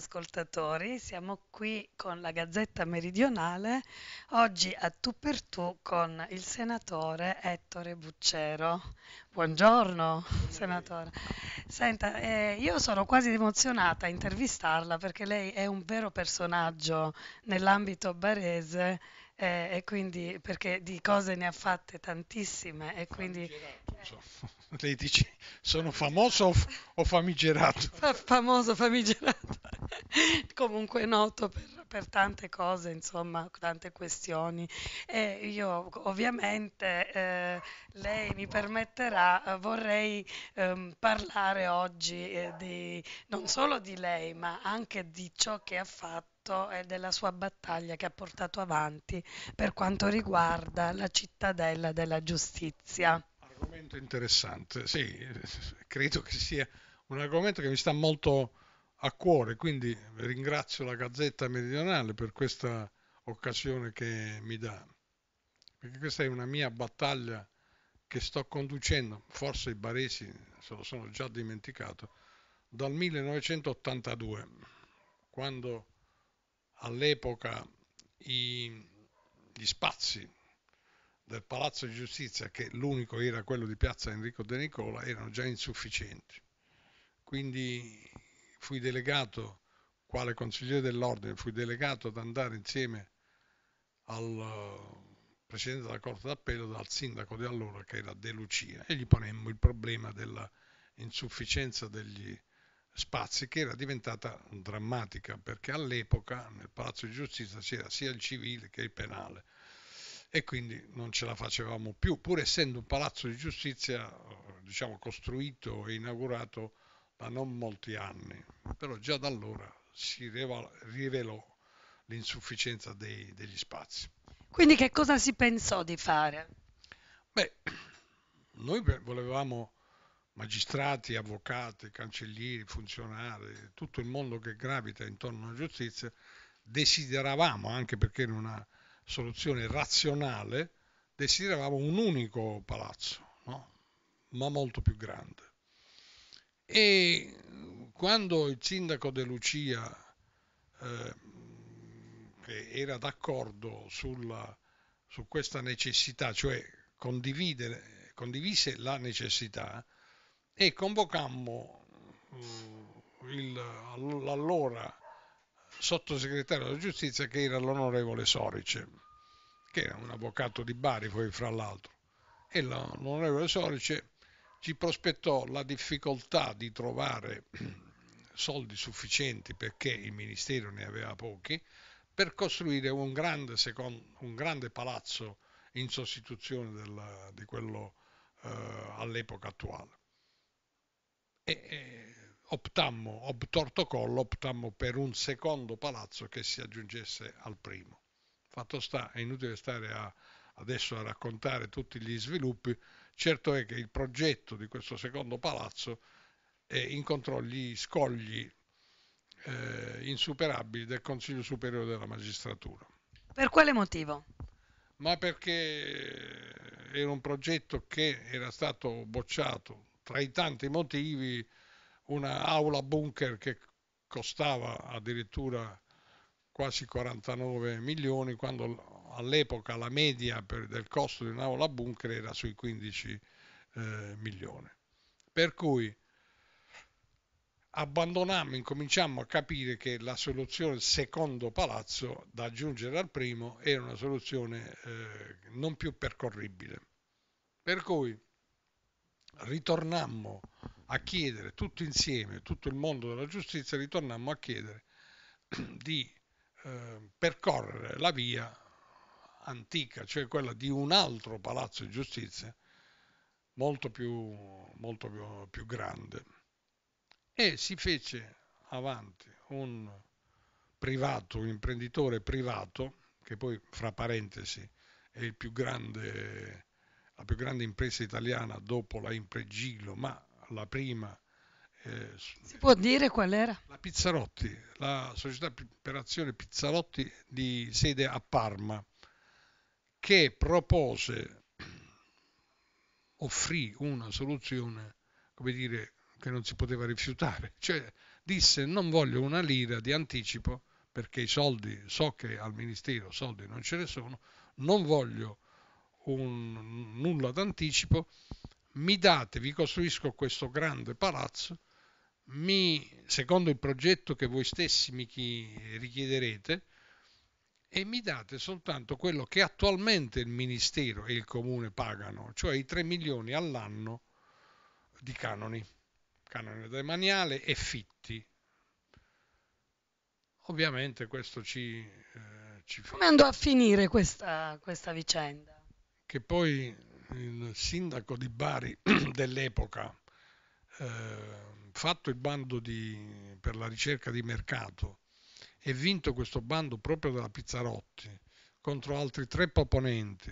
ascoltatori, siamo qui con la Gazzetta Meridionale, oggi a tu per tu con il senatore Ettore Buccero. Buongiorno, senatore. Senta, eh, io sono quasi emozionata a intervistarla perché lei è un vero personaggio nell'ambito barese eh, e quindi perché di cose ne ha fatte tantissime e quindi... Diciamo. Lei dice sono famoso o, o famigerato? Fa, famoso, famigerato, comunque noto per, per, tante cose, insomma, tante questioni. E io ovviamente eh, lei mi permetterà, vorrei ehm, parlare oggi eh, di, non solo di lei, ma anche di ciò che ha fatto racconto e della sua battaglia che ha portato avanti per quanto riguarda la cittadella della giustizia. Argomento interessante, sì, credo che sia un argomento che mi sta molto a cuore, quindi ringrazio la Gazzetta Meridionale per questa occasione che mi dà, perché questa è una mia battaglia che sto conducendo, forse i baresi se lo sono già dimenticato, dal 1982, quando all'epoca i, gli spazi del Palazzo di Giustizia, che l'unico era quello di Piazza Enrico De Nicola, erano già insufficienti. Quindi fui delegato, quale consigliere dell'ordine, fui delegato ad andare insieme al eh, Presidente della Corte d'Appello, dal sindaco di allora che era De Lucia, e gli ponemmo il problema dell'insufficienza degli, Spazi che era diventata drammatica perché all'epoca nel Palazzo di Giustizia c'era sia il civile che il penale e quindi non ce la facevamo più, pur essendo un palazzo di giustizia eh, diciamo, costruito e inaugurato da non molti anni, però già da allora si rivelò l'insufficienza dei, degli spazi. Quindi che cosa si pensò di fare? Beh, noi volevamo magistrati, avvocati, cancellieri, funzionari, tutto il mondo che gravita intorno alla giustizia, desideravamo, anche perché era una soluzione razionale, desideravamo un unico palazzo, no? ma molto più grande. E quando il sindaco De Lucia, eh, era d'accordo sulla, su questa necessità, cioè condivise la necessità, e convocammo mm, il, l'allora sottosegretario della giustizia che era l'onorevole Sorice, che era un avvocato di Bari poi fra l'altro, e l'onorevole Sorice ci prospettò la difficoltà di trovare mm, soldi sufficienti perché il ministero ne aveva pochi per costruire un grande, secondo, un grande palazzo in sostituzione del, di quello eh, all'epoca attuale e, e optammo, obtorto collo, optammo per un secondo palazzo che si aggiungesse al primo. Fatto sta, è inutile stare a, adesso a raccontare tutti gli sviluppi, certo è che il progetto di questo secondo palazzo eh, incontrò gli scogli eh, insuperabili del Consiglio Superiore della Magistratura. Per quale motivo? Ma perché era un progetto che era stato bocciato tra i tanti motivi una aula bunker che costava addirittura quasi 49 milioni quando all'epoca la media per, del costo di un'aula bunker era sui 15 eh, milioni. Per cui abbandonammo, incominciamo a capire che la soluzione secondo palazzo da aggiungere al primo era una soluzione eh, non più percorribile. Per cui ritornammo a chiedere tutto insieme, tutto il mondo della giustizia, ritornammo a chiedere di eh, percorrere la via antica, cioè quella di un altro palazzo di giustizia molto più, molto più, più grande. E si fece avanti un privato, un imprenditore privato, che poi fra parentesi è il più grande la più grande impresa italiana dopo la Impregilo, ma la prima... Eh, si può dire qual era? La Pizzarotti, la società per azione Pizzarotti di sede a Parma, che propose, offrì una soluzione, come dire, che non si poteva rifiutare. Cioè disse non voglio una lira di anticipo perché i soldi, so che al Ministero soldi non ce ne sono, non voglio un nulla d'anticipo, mi date, vi costruisco questo grande palazzo, mi, secondo il progetto che voi stessi mi richiederete, e mi date soltanto quello che attualmente il Ministero e il Comune pagano, cioè i 3 milioni all'anno di canoni, canone demaniale e fitti. Ovviamente questo ci... Eh, ci Come andò a finire questa, questa vicenda? che poi il sindaco di Bari dell'epoca, eh, fatto il bando di, per la ricerca di mercato e vinto questo bando proprio dalla Pizzarotti contro altri tre proponenti,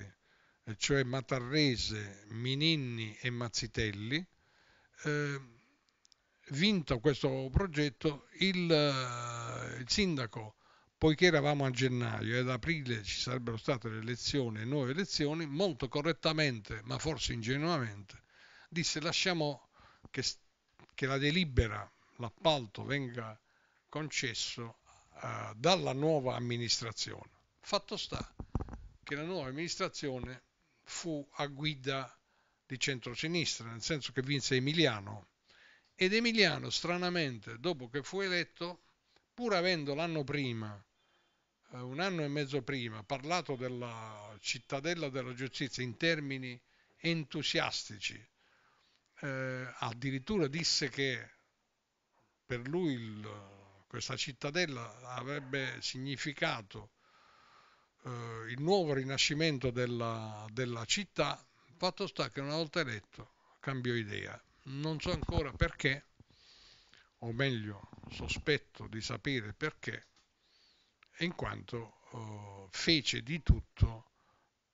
eh, cioè Matarrese, Mininni e Mazzitelli, eh, vinto questo progetto il, eh, il sindaco poiché eravamo a gennaio e ad aprile ci sarebbero state le elezioni nuove elezioni, molto correttamente, ma forse ingenuamente, disse lasciamo che, che la delibera, l'appalto venga concesso uh, dalla nuova amministrazione. Fatto sta che la nuova amministrazione fu a guida di centrosinistra, nel senso che vinse Emiliano. Ed Emiliano, stranamente, dopo che fu eletto, pur avendo l'anno prima eh, un anno e mezzo prima parlato della cittadella della giustizia in termini entusiastici, eh, addirittura disse che per lui il, questa cittadella avrebbe significato eh, il nuovo rinascimento della, della città, fatto sta che una volta eletto cambiò idea. Non so ancora perché, o meglio sospetto di sapere perché, in quanto oh, fece di tutto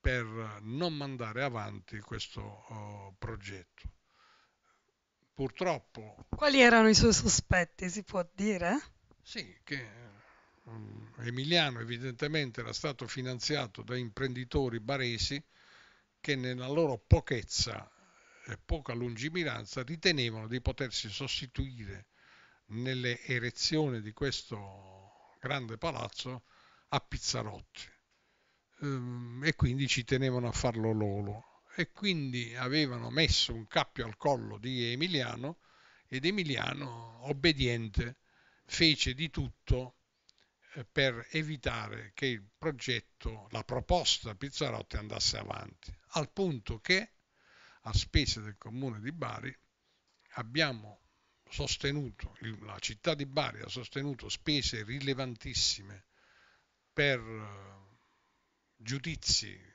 per non mandare avanti questo oh, progetto. Purtroppo. Quali erano i suoi sospetti, si può dire? Sì, che um, Emiliano evidentemente era stato finanziato da imprenditori baresi che nella loro pochezza e poca lungimiranza ritenevano di potersi sostituire nelle erezioni di questo progetto grande palazzo a Pizzarotti ehm, e quindi ci tenevano a farlo loro e quindi avevano messo un cappio al collo di Emiliano ed Emiliano obbediente fece di tutto eh, per evitare che il progetto, la proposta Pizzarotti andasse avanti, al punto che a spese del comune di Bari abbiamo sostenuto, la città di Bari ha sostenuto spese rilevantissime per eh, giudizi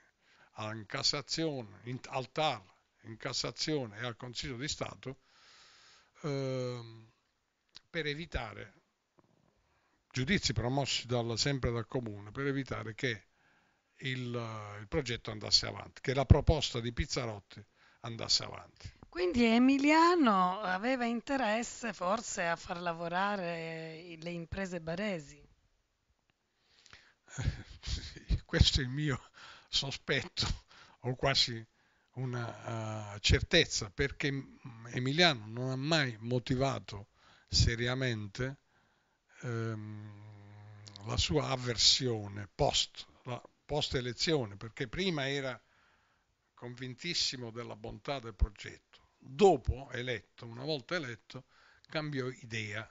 in Cassazione, in, al TAR, in Cassazione e al Consiglio di Stato ehm, per evitare giudizi promossi dal, sempre dal Comune per evitare che il, il progetto andasse avanti, che la proposta di Pizzarotti andasse avanti. Quindi Emiliano aveva interesse forse a far lavorare le imprese baresi. Questo è il mio sospetto, ho quasi una uh, certezza, perché Emiliano non ha mai motivato seriamente ehm, la sua avversione post, la, post elezione, perché prima era convintissimo della bontà del progetto dopo eletto, una volta eletto, cambiò idea.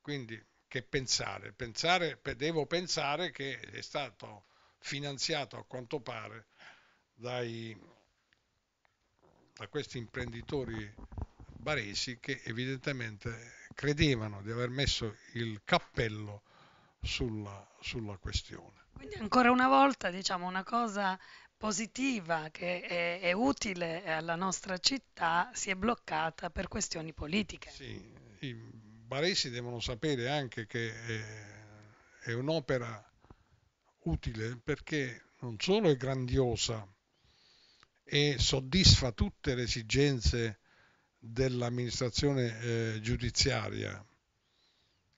Quindi che pensare? pensare devo pensare che è stato finanziato a quanto pare dai, da questi imprenditori baresi che evidentemente credevano di aver messo il cappello sulla, sulla questione. Quindi ancora una volta diciamo una cosa positiva che è, è, utile alla nostra città si è bloccata per questioni politiche. Sì, i baresi devono sapere anche che è, eh, è un'opera utile perché non solo è grandiosa e soddisfa tutte le esigenze dell'amministrazione eh, giudiziaria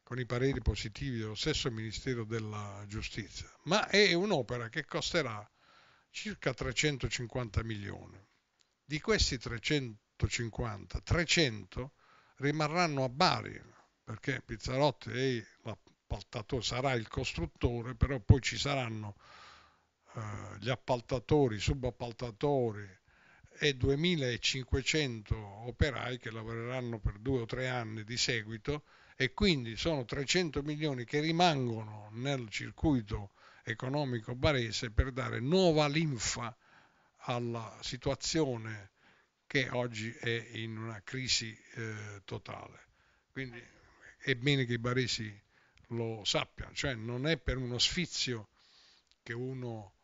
con i pareri positivi dello stesso Ministero della Giustizia, ma è un'opera che costerà circa 350 milioni. Di questi 350, 300 rimarranno a Bari, perché Pizzarotti è l'appaltatore, sarà il costruttore, però poi ci saranno eh, gli appaltatori, i subappaltatori e 2500 operai che lavoreranno per due o tre anni di seguito e quindi sono 300 milioni che rimangono nel circuito economico barese per dare nuova linfa alla situazione che oggi è in una crisi eh, totale. Quindi è bene che i baresi lo sappiano, cioè non è per uno sfizio che uno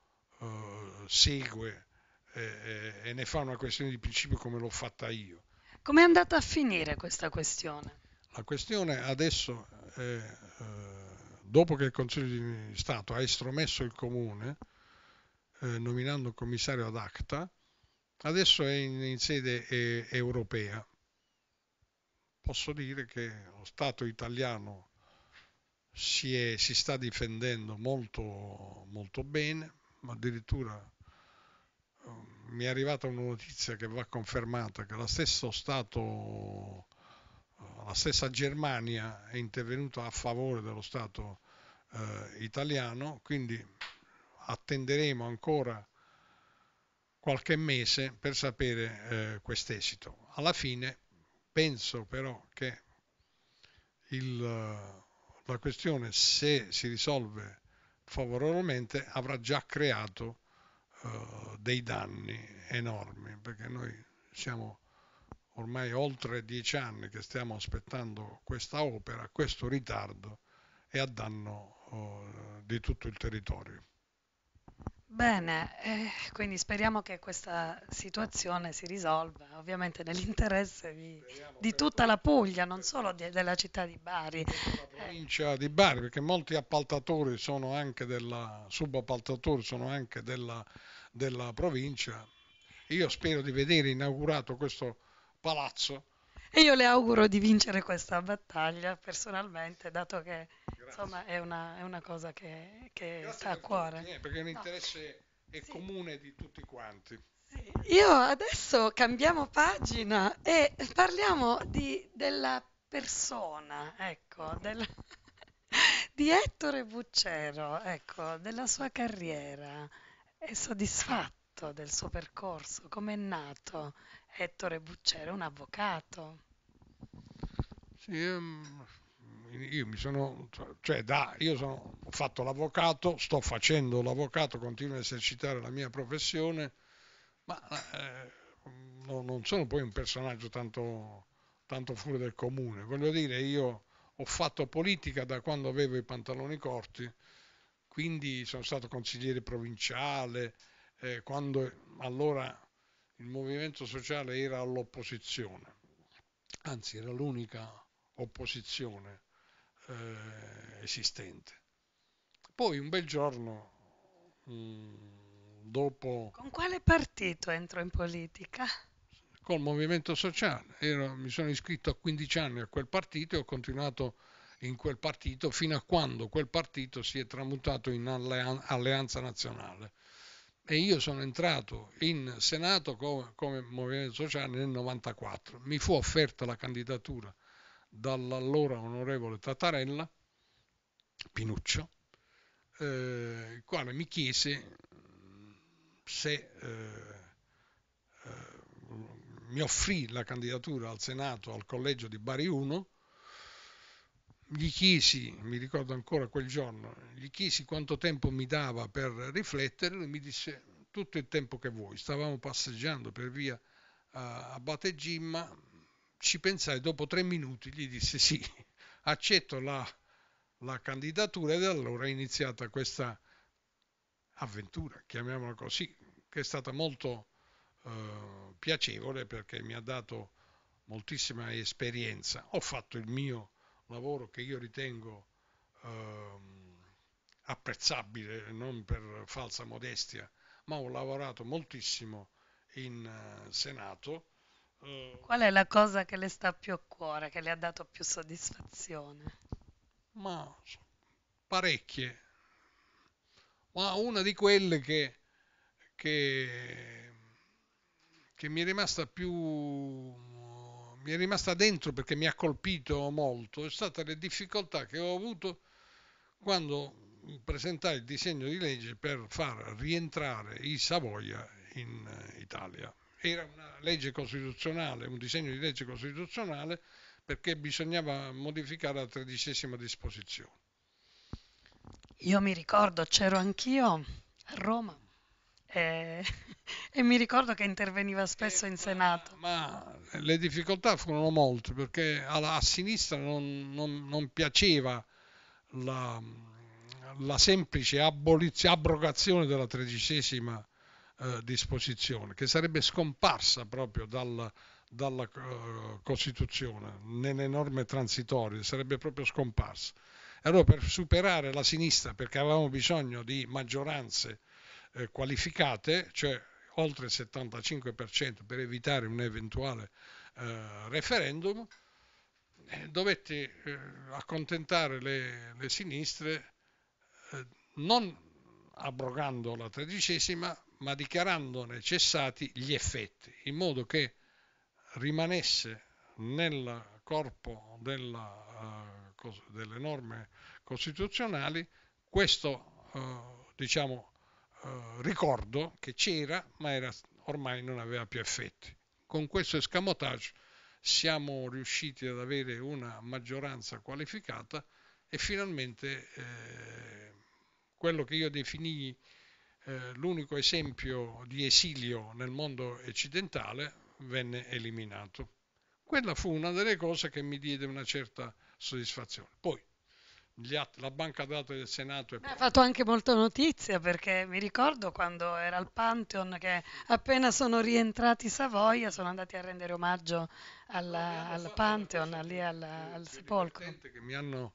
eh, segue eh, eh e ne fa una questione di principio come l'ho fatta io. Come è andata a finire questa questione? La questione adesso è eh, dopo che il Consiglio di Stato ha estromesso il comune eh, nominando un commissario ad acta, adesso è in, in sede eh, europea. Posso dire che lo Stato italiano si, è, si sta difendendo molto, molto bene, ma addirittura eh, mi è arrivata una notizia che va confermata che lo stesso Stato la stessa Germania è intervenuta a favore dello Stato eh, italiano, quindi attenderemo ancora qualche mese per sapere eh, quest'esito. Alla fine penso però che il, la questione, se si risolve favorevolmente, avrà già creato eh, dei danni enormi, perché noi siamo ormai oltre dieci anni che stiamo aspettando questa opera, questo ritardo è a danno oh, di tutto il territorio. Bene, eh, quindi speriamo che questa situazione si risolva, ovviamente nell'interesse di, di tutta la Puglia, non solo di, della città di Bari. La provincia di Bari, perché molti appaltatori sono anche della, subappaltatori sono anche della, della provincia. Io spero di vedere inaugurato questo palazzo. E io le auguro di vincere questa battaglia personalmente, dato che insomma, è, una, è, una, cosa che, che sta a cuore. Tutti, eh, perché l'interesse no. è sì. comune di tutti quanti. Sì. Io adesso cambiamo pagina e parliamo di, della persona, ecco, della, di Ettore Buccero, ecco, della sua carriera. È soddisfatto del suo percorso, come è nato? Ettore Buccero è un avvocato. Sì, ehm, io mi sono, cioè, cioè da, io sono, ho fatto l'avvocato, sto facendo l'avvocato, continuo a esercitare la mia professione, ma eh, no, non sono poi un personaggio tanto, tanto fuori del comune. Voglio dire, io ho fatto politica da quando avevo i pantaloni corti, quindi sono stato consigliere provinciale, eh, quando allora il movimento sociale era all'opposizione, anzi era l'unica opposizione eh, esistente. Poi un bel giorno, mh, mm, dopo... Con quale partito entro in politica? Col movimento sociale. Ero, mi sono iscritto a 15 anni a quel partito e ho continuato in quel partito fino a quando quel partito si è tramutato in alleanza nazionale e io sono entrato in Senato come, come Movimento Sociale nel 94. Mi fu offerta la candidatura dall'allora onorevole Tattarella, Pinuccio, eh, il quale mi chiese mm, se eh, eh, mi offrì la candidatura al Senato al collegio di Bari 1 gli chiesi, mi ricordo ancora quel giorno, gli chiesi quanto tempo mi dava per riflettere, lui mi disse tutto il tempo che vuoi, stavamo passeggiando per via a Bategimma, ci pensai, dopo tre minuti gli disse sì, accetto la, la candidatura ed allora è iniziata questa avventura, chiamiamola così, che è stata molto eh, piacevole perché mi ha dato moltissima esperienza, ho fatto il mio lavoro che io ritengo ehm, apprezzabile, non per falsa modestia, ma ho lavorato moltissimo in uh, Senato. Uh, Qual è la cosa che le sta più a cuore, che le ha dato più soddisfazione? Ma parecchie, ma una di quelle che, che, che mi è rimasta più mi è rimasta dentro perché mi ha colpito molto è stata le difficoltà che ho avuto quando presentai il disegno di legge per far rientrare i Savoia in eh, Italia. Era una legge costituzionale, un disegno di legge costituzionale perché bisognava modificare la tredicesima disposizione. Io mi ricordo, c'ero anch'io a Roma e, e mi ricordo che interveniva spesso eh, in Senato. Ma, ma, le difficoltà furono molte perché alla, a sinistra non, non, non piaceva la, la semplice abrogazione della tredicesima eh, disposizione, che sarebbe scomparsa proprio dal, dalla uh, Costituzione, nelle norme transitorie, sarebbe proprio scomparsa. allora per superare la sinistra, perché avevamo bisogno di maggioranze eh, qualificate, cioè oltre il 75% per evitare un eventuale eh, referendum, eh, dovette eh, accontentare le, le sinistre eh, non abrogando la tredicesima, ma dichiarandone cessati gli effetti, in modo che rimanesse nel corpo della, uh, delle norme costituzionali questo uh, diciamo, eh, ricordo che c'era, ma era, ormai non aveva più effetti. Con questo escamotage siamo riusciti ad avere una maggioranza qualificata e finalmente eh, quello che io definii eh, l'unico esempio di esilio nel mondo occidentale venne eliminato. Quella fu una delle cose che mi diede una certa soddisfazione. Poi Att- la banca dati del Senato ha fatto anche molta notizia perché mi ricordo quando era al Pantheon che appena sono rientrati Savoia sono andati a rendere omaggio alla, al Pantheon, cosa, lì al, al sepolcro. Che mi hanno,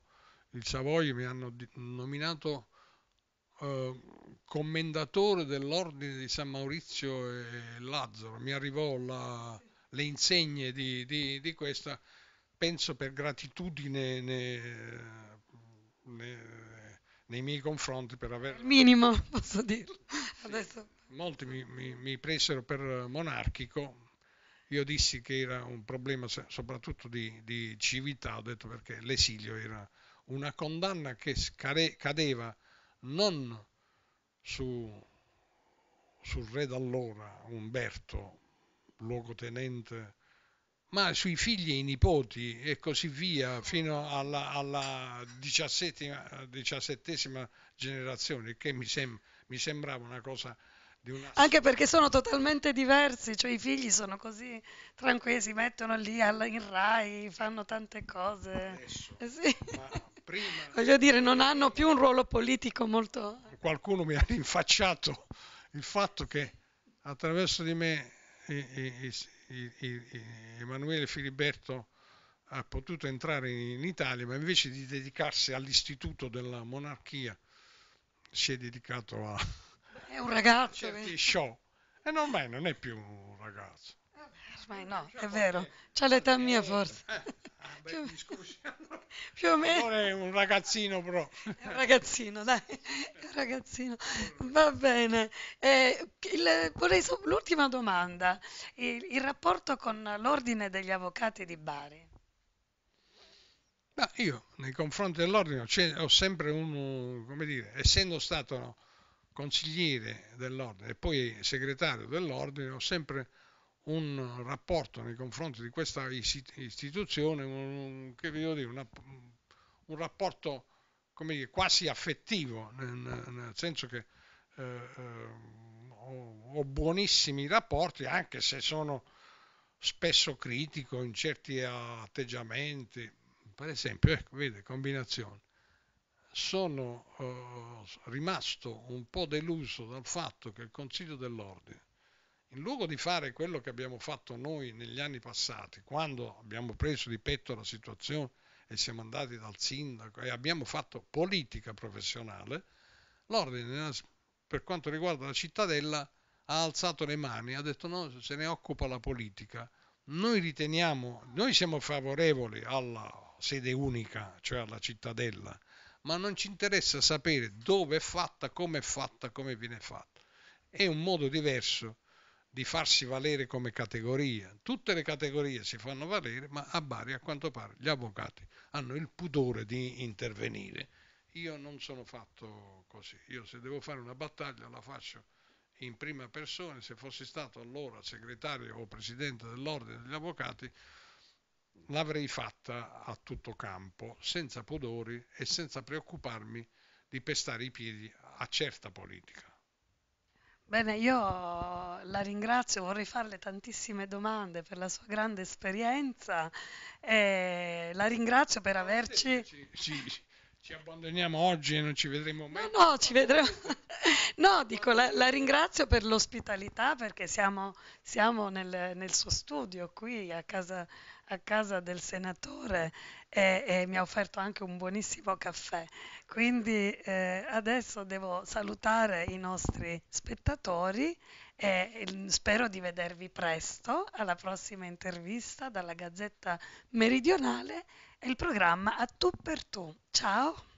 il Savoia mi hanno di- nominato eh, commendatore dell'ordine di San Maurizio e Lazzaro, mi arrivò la, le insegne di, di, di, questa, penso per gratitudine... Ne, eh, nei miei confronti per aver... Il minimo, posso dirlo. Sì, Adesso... Molti mi, mi, mi, presero per eh, monarchico, io dissi che era un problema soprattutto di, di civiltà, ho detto perché l'esilio era una condanna che scare, cadeva non su, sul re d'allora, Umberto, luogotenente ma sui figli e i nipoti e così via fino alla, alla diciassettesima generazione, che mi, sem- mi sembrava una cosa... di Una... Anche perché sono totalmente diversi, cioè i figli sono così tranquilli, si mettono lì in Rai, fanno tante cose. Adesso, eh sì. prima... Voglio dire, non hanno più un ruolo politico molto... Qualcuno mi ha rinfacciato il fatto che attraverso di me i, i, i, Emanuele Filiberto ha potuto entrare in Italia, ma invece di dedicarsi all'istituto della monarchia si è dedicato a... È un ragazzo. Certi show. E ormai non è più un ragazzo. Eh, ormai no, diciamo è vero. C'è l'età mia forse. Eh. Beh, più, o meno. Non è un ragazzino però. un ragazzino, dai, un ragazzino. Va bene. Eh, il, vorrei so, l'ultima domanda, il, il rapporto con l'Ordine degli Avvocati di Bari. Ma io nei confronti dell'ordine ho sempre un, come dire, essendo stato consigliere dell'ordine e poi segretario dell'ordine, ho sempre un rapporto nei confronti di questa istituzione, un, che vi devo dire, una, un rapporto dire, quasi affettivo, nel, nel senso che eh, eh, ho, ho, buonissimi rapporti, anche se sono spesso critico in certi atteggiamenti, per esempio, ecco, vede, combinazione. Sono eh, rimasto un po' deluso dal fatto che il Consiglio dell'Ordine in luogo di fare quello che abbiamo fatto noi negli anni passati, quando abbiamo preso di petto la situazione e siamo andati dal sindaco e abbiamo fatto politica professionale, l'ordine per quanto riguarda la cittadella ha alzato le mani, ha detto no, se ne occupa la politica. Noi riteniamo, noi siamo favorevoli alla sede unica, cioè alla cittadella, ma non ci interessa sapere dove è fatta, come è fatta, come viene fatta. È un modo diverso di farsi valere come categoria. Tutte le categorie si fanno valere, ma a Bari a quanto pare gli avvocati hanno il pudore di intervenire. Io non sono fatto così, io se devo fare una battaglia la faccio in prima persona, se fossi stato allora segretario o presidente dell'ordine degli avvocati l'avrei fatta a tutto campo, senza pudori e senza preoccuparmi di pestare i piedi a certa politica. Bene, io la ringrazio, vorrei farle tantissime domande per la sua grande esperienza e la ringrazio per averci... Eh, ci, ci, ci abbandoniamo oggi e non ci vedremo mai. No, no, ci vedremo. No, dico, la, la ringrazio per l'ospitalità perché siamo, siamo nel, nel suo studio qui a casa, a casa del senatore e, e mi ha offerto anche un buonissimo caffè. Quindi eh, adesso devo salutare i nostri spettatori e mm, spero di vedervi presto alla prossima intervista dalla Gazzetta Meridionale e il programma A Tu per Tu. Ciao!